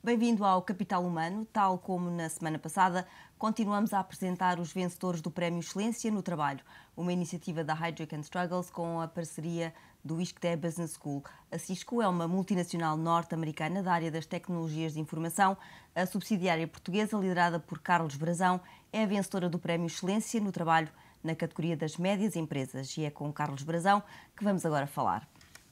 Bem-vindo ao Capital Humano. Tal como na semana passada, continuamos a apresentar os vencedores do Prémio Excelência no Trabalho, uma iniciativa da Hydric Struggles com a parceria do ISCTE Business School. A Cisco é uma multinacional norte-americana da área das tecnologias de informação. A subsidiária portuguesa, liderada por Carlos Brazão, é a vencedora do Prémio Excelência no Trabalho na categoria das médias empresas. E é com Carlos Brazão que vamos agora falar.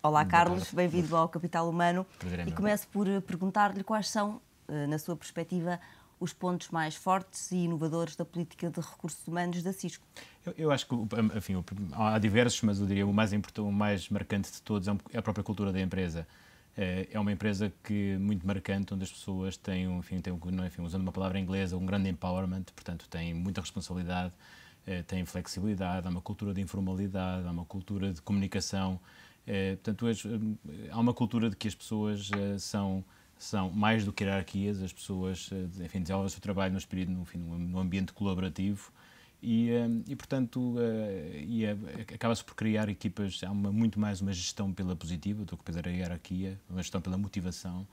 Olá, Carlos, bem-vindo ao Capital Humano. e começo por eh, perguntar-lhe quais são, eh, na sua perspectiva, os pontos mais fortes e inovadores da política de recursos humanos da Cisco? Eu, eu acho que, enfim, há diversos, mas eu diria o mais importante, o mais marcante de todos é, é a própria cultura da empresa. Eh, é uma empresa que muito marcante, onde as pessoas têm, enfim, têm, enfim usando uma palavra inglesa, um grande empowerment, portanto, têm muita responsabilidade, têm flexibilidade, há uma cultura de informalidade, há uma cultura de comunicação eh, portanto, hoje eh, há uma cultura de que as pessoas eh, são são mais do que hierarquias, as pessoas enfim, desenvolvem o seu trabalho no espírito, no, enfim, no ambiente colaborativo e, e portanto, e é, é, acaba-se por criar equipas, há uma, muito mais uma gestão pela positiva do que pela hierarquia, uma gestão pela motivação.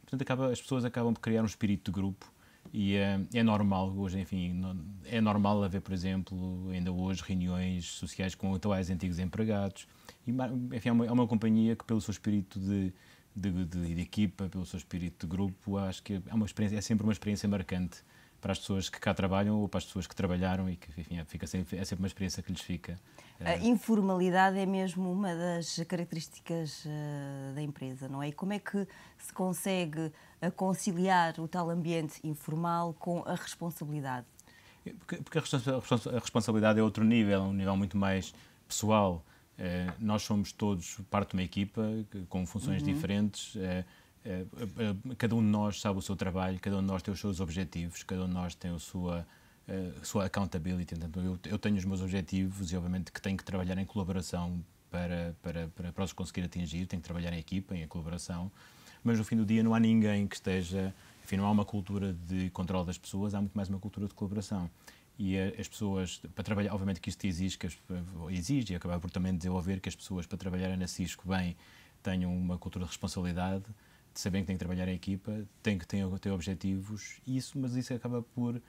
E, portanto, acaba, as pessoas acabam por criar um espírito de grupo e é, é normal hoje, enfim, é normal haver, por exemplo, ainda hoje reuniões sociais com atuais antigos empregados. E, enfim, é uma, é uma companhia que, pelo seu espírito de, de, de, de, equipa, pelo seu espírito de grupo, acho que é, uma experiência, é sempre uma experiência marcante para as pessoas que cá trabalham ou para as pessoas que trabalharam e que, enfim, é, fica sempre, é sempre uma experiência que lhes fica. A eh, informalidade é mesmo uma das características eh, da empresa, não é? E como é que se consegue conciliar o tal ambiente informal com a responsabilidade? É, porque, a, responsabilidade é outro nível, é um nível muito mais pessoal. Eh, nós somos todos parte de uma equipa com funções uhum. diferentes. Eh, eh, cada um de nós sabe o seu trabalho, cada um de nós tem os seus objetivos, cada um de nós tem a sua, eh, a sua accountability. Então, eu, eu tenho os meus objetivos e, obviamente, que tenho que trabalhar em colaboração para, para, para, para os conseguir atingir, tenho que trabalhar em equipa, em colaboração, mas no fim do dia não há ninguém que esteja. Enfim, não há uma cultura de controle das pessoas, há muito mais uma cultura de colaboração e as pessoas para trabalhar, obviamente que isto exige, que as, exige e acabar por também desenvolver que as pessoas para trabalharem na Cisco bem tenham uma cultura de responsabilidade, sabem que têm que trabalhar em equipa, têm que ter, ter objetivos, isso, mas isso acaba por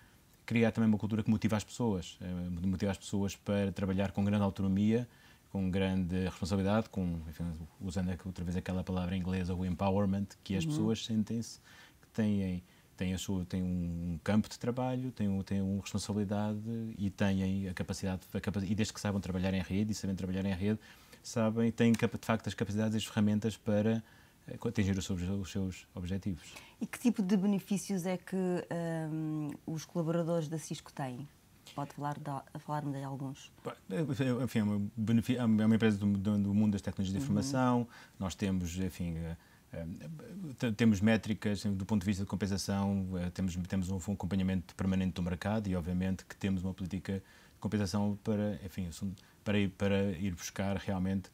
criar também uma cultura que motiva as pessoas, eh, motiva as pessoas para trabalhar com grande autonomia, com grande responsabilidade, com, enfim, usando outra vez aquela palavra inglesa, o empowerment, que as uhum. pessoas sentem-se que têm, a sua, um campo de trabalho, têm, uma responsabilidade e têm a capacidade, a e desde que saibam trabalhar em rede e sabem trabalhar em rede, sabem, têm de facto as capacidades e as ferramentas para atingir eh, os seus, os seus objetivos. E que tipo de benefícios é que um, ehm, os colaboradores da Cisco têm? Pode falar-me de, falar de alguns. É enfim, é uma, é uma empresa do, do, mundo das tecnologias de uhum. informação, uhum. nós temos, enfim, eh, eh, temos métricas do ponto de vista de compensação, temos, temos um, acompanhamento permanente do mercado e, obviamente, que temos uma política de compensação para, enfim, para ir, para ir buscar realmente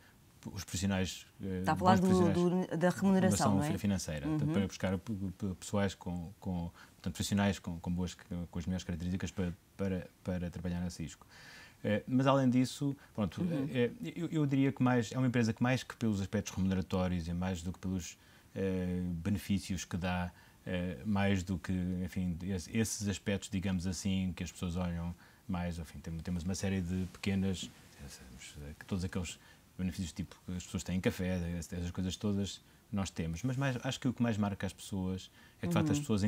os profissionais. Eh, Está a falar do, do, da remuneração, não é? financeira, uhum. para buscar pessoais com, com portanto, profissionais com, com, boas, com as melhores características para, para, para trabalhar na Cisco. Eh, mas além disso, pronto, uhum. Eh, eu, eu, diria que mais é uma empresa que mais que pelos aspectos remuneratórios e mais do que pelos benefícios que dá, mais do que, enfim, esses aspectos, digamos assim, que as pessoas olham mais, enfim, temos uma série de pequenas, todos aqueles benefícios tipo as pessoas têm café, essas coisas todas nós temos. Mas mais, acho que o que mais marca as pessoas é, de uhum. facto, as uhum. pessoas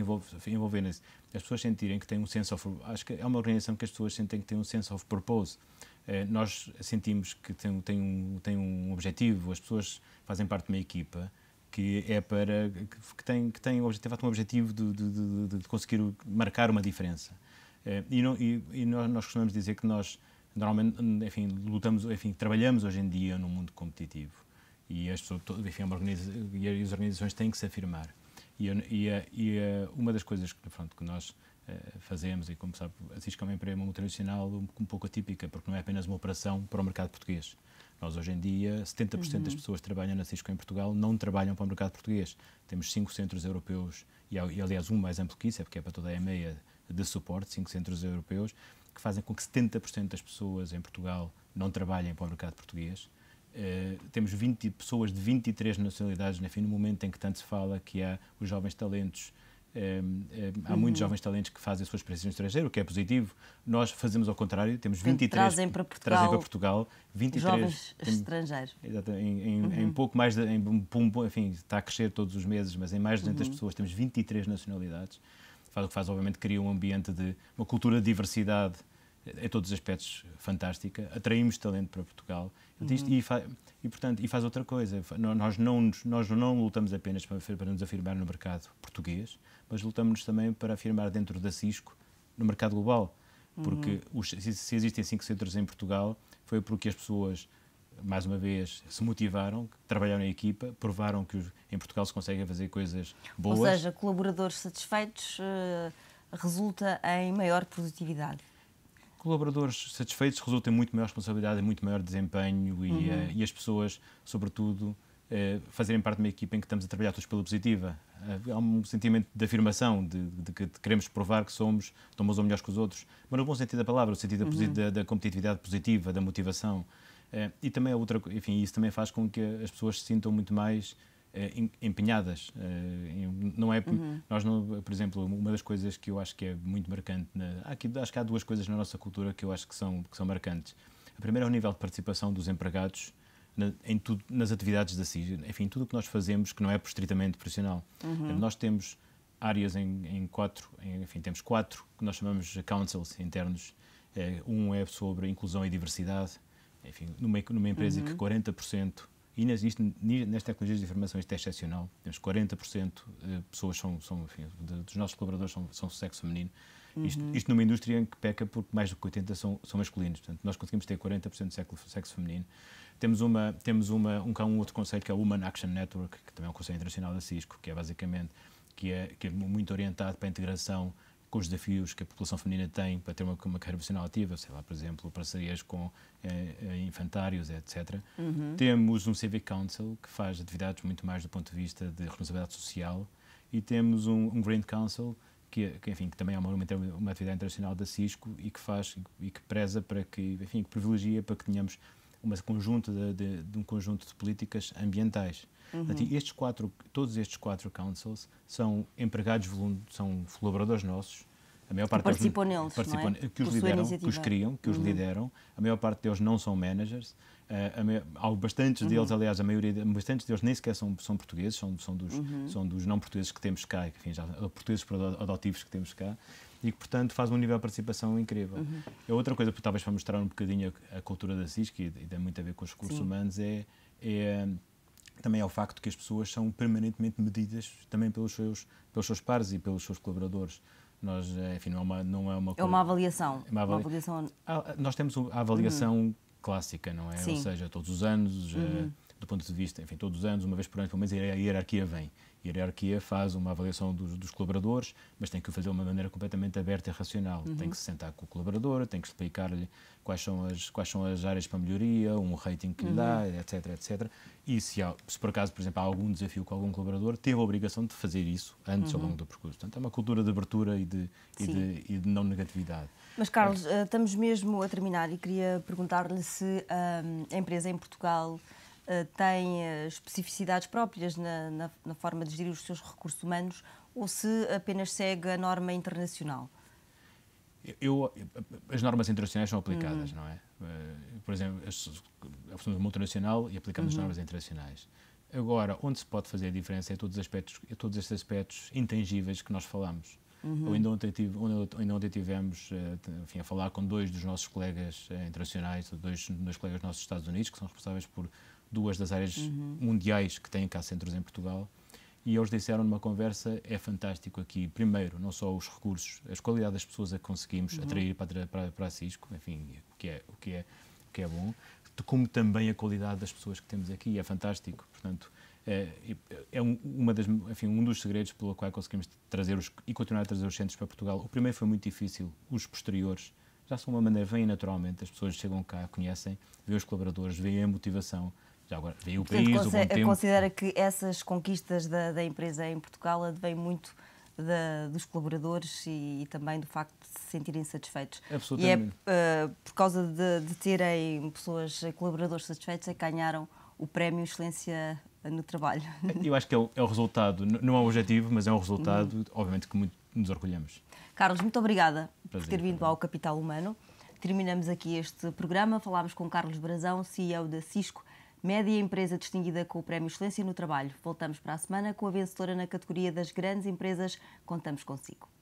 envolverem-se. As pessoas sentirem que têm um senso of... Acho que é uma organização que as pessoas sentem que têm um senso of purpose. É, nós sentimos que tem, tem, um, tem um objetivo, as pessoas fazem parte de uma equipa que é para que, que tem que tem objetivo, um objetivo de, de, de, de conseguir marcar uma diferença é, e, não, e, e, nós, nós costumamos dizer que nós normalmente, enfim, lutamos, enfim, trabalhamos hoje em dia num mundo competitivo e as pessoas, enfim, é e as organizações têm que se afirmar. E, e, e uma das coisas que, pronto, que nós eh, fazemos, e como sabe, a Cisco é uma empresa multinacional um, um pouco atípica, porque não é apenas uma operação para o mercado português. Nós, hoje em dia, 70% uhum. das pessoas que trabalham na Cisco em Portugal não trabalham para o mercado português. Temos cinco centros europeus, e, aliás, um mais amplo que isso, é porque é para toda a EMEA de suporte, cinco centros europeus, que fazem com que 70% das pessoas em Portugal não trabalhem para o mercado português. Uh, temos 20 pessoas de 23 nacionalidades, enfim, no momento em que tanto se fala que há os jovens talentos, um, eh, um, eh, há uhum. muitos jovens talentos que fazem as suas experiências no estrangeiro, o que é positivo. Nós fazemos ao contrário, temos 23 trazem para Portugal, trazem para Portugal 23 jovens estrangeiros. Exato, em, em, uhum. em, pouco mais de, em, enfim, está a crescer todos os meses, mas em mais de 200 uhum. pessoas temos 23 nacionalidades faz o que faz, obviamente, cria um ambiente de uma cultura de diversidade eh, em todos os aspectos fantástica, atraímos talento para Portugal uhum. e, e, portanto, e faz outra coisa. Nós não, nós não lutamos apenas para, nos afirmar no mercado português, mas lutamos também para afirmar dentro da Cisco no mercado global. Porque uhum. os, se, se, existem cinco centros em Portugal, foi porque as pessoas mais uma vez, se motivaram, trabalharam em equipa, provaram que em Portugal se conseguem fazer coisas boas. Ou seja, colaboradores satisfeitos eh, resulta em maior produtividade. Colaboradores satisfeitos resultam em muito maior responsabilidade, em muito maior desempenho e, uhum. uh, e as pessoas, sobretudo, uh, fazerem parte de uma equipa em que estamos a trabalhar todos pela positiva. Há um sentimento de afirmação, de, de que queremos provar que somos tão bons ou melhores que os outros, mas no bom sentido da palavra, no sentido uhum. da, da competitividade positiva, da motivação. Eh, e também é outra, enfim, isso também faz com que as pessoas se sintam muito mais eh, empenhadas. Eh, não é, uhum. nós não, por exemplo, uma das coisas que eu acho que é muito marcante, na, aqui, acho que há duas coisas na nossa cultura que eu acho que são, que são marcantes. A primeira é o nível de participação dos empregados na, em tudo, nas atividades da CIS, enfim, tudo o que nós fazemos que não é estritamente profissional. Uhum. Nós temos áreas em, em quatro, em, enfim, temos quatro que nós chamamos de councils internos. Um é sobre inclusão e diversidade, enfim, numa, numa empresa uhum. que 40%, e nas, isto, nas tecnologias de informação isto é excepcional, temos 40% de eh, pessoas são, são enfim, de, dos nossos colaboradores são, são sexo feminino, uhum. isto, isto, numa indústria em que peca porque mais do que 80% são, são masculinos, portanto nós conseguimos ter 40% de sexo, sexo feminino, temos uma temos uma um, um outro conceito que é o Human Action Network, que também é um conceito internacional da Cisco, que é basicamente que é, que é muito orientado para a integração com os desafios que a população feminina tem para ter uma, uma carreira profissional ativa, sei lá, por exemplo, parcerias com eh, eh infantários, etc. Uhum. Temos um Civic Council que faz atividades muito mais do ponto de vista de responsabilidade social e temos um, um Green Council que, que, enfim, que também é uma, uma atividade internacional da Cisco e que faz e que preza para que, enfim, que privilegia para que tenhamos uma conjunto de, de, de um conjunto de políticas ambientais. Uhum. Portanto, estes quatro, todos estes quatro councils são empregados, são colaboradores nossos, a maior parte participam deles, neles, é? que, os lideram, que os criam, que os uhum. lideram. A maior parte deles não são managers. Uh, maior, há bastantes uhum. deles, aliás, a maioria, bastantes deles nem sequer são, são portugueses, são, são, dos, uhum. são dos não portugueses que temos cá, enfim, já, portugueses adotivos que temos cá e que, portanto, faz um nível de participação incrível. Uhum. A outra coisa, talvez para mostrar um bocadinho a, cultura da CISC, e tem muito a ver com os recursos Sim. humanos, é, é também é o facto que as pessoas são permanentemente medidas também pelos seus, pelos seus pares e pelos seus colaboradores. Nós, é, enfim, não é uma. Não é, uma é uma avaliação. É uma, avalia... uma avaliação. Ah, nós temos a avaliação uhum. clássica, não é? Sim. Ou seja, todos os anos, eh, uhum. uh, do ponto de vista, enfim, todos os anos, uma vez por ano, pelo menos a hierarquia vem a hierarquia faz uma avaliação dos, dos, colaboradores, mas tem que o fazer de uma maneira completamente aberta e racional. Uhum. Tem que se sentar com o colaborador, tem que explicar-lhe quais são as quais são as áreas para melhoria, um rating que lhe dá, etc, uhum. etc. E se, há, se, por acaso, por exemplo, há algum desafio com algum colaborador, teve a obrigação de fazer isso antes uhum. ao longo do percurso. Portanto, é uma cultura de abertura e de, e de, e de, não negatividade. Mas, Carlos, é. estamos mesmo a terminar e queria perguntar-lhe se a empresa em Portugal eh, tem eh, especificidades próprias na, na, na, forma de gerir os seus recursos humanos ou se apenas segue a norma internacional? Eu, as normas internacionais são aplicadas, uhum. não é? Eh, por exemplo, somos multinacional e aplicamos uhum. normas internacionais. Agora, onde se pode fazer a diferença é todos, aspectos, é todos estes aspectos intangíveis que nós falamos. Uhum. ainda ontem, tive, ainda ontem tivemos enfim, a falar com dois dos nossos colegas internacionais, dois, dos colegas nossos dos Estados Unidos, que são responsáveis por duas das áreas uhum. mundiais que têm cá centros em Portugal. E eles disseram numa conversa: é fantástico aqui, primeiro, não só os recursos, as qualidades das pessoas a que conseguimos uhum. atrair para, para, para a Cisco, enfim, o que é, o que é, o que é bom, como também a qualidade das pessoas que temos aqui, é fantástico. Portanto, é, é um, uma das, enfim, um dos segredos pelo qual conseguimos trazer os, e continuar a trazer os centros para Portugal. O primeiro foi muito difícil, os posteriores já são uma maneira, vêm naturalmente, as pessoas chegam cá, conhecem, vêem os colaboradores, vêem a motivação, já agora, veio o país, Portanto, o bom tempo. Considera que essas conquistas da, da empresa em Portugal advêm muito da, dos colaboradores e, e, também do facto de se sentirem satisfeitos. Absolutamente. E é uh, por causa de, de, terem pessoas, eh, colaboradores satisfeitos, é que ganharam o Prémio Excelência no Trabalho. Eu acho que é o, é o resultado, não é o objetivo, mas é um resultado, uhum. obviamente, que muito nos orgulhamos. Carlos, muito obrigada Prazer, por ter vindo ao Capital Humano. Terminamos aqui este programa. Falámos com Carlos Brazão, CEO da Cisco média empresa distinguida com o Prémio Excelência no Trabalho. Voltamos para a semana com a vencedora na categoria das grandes empresas. Contamos consigo.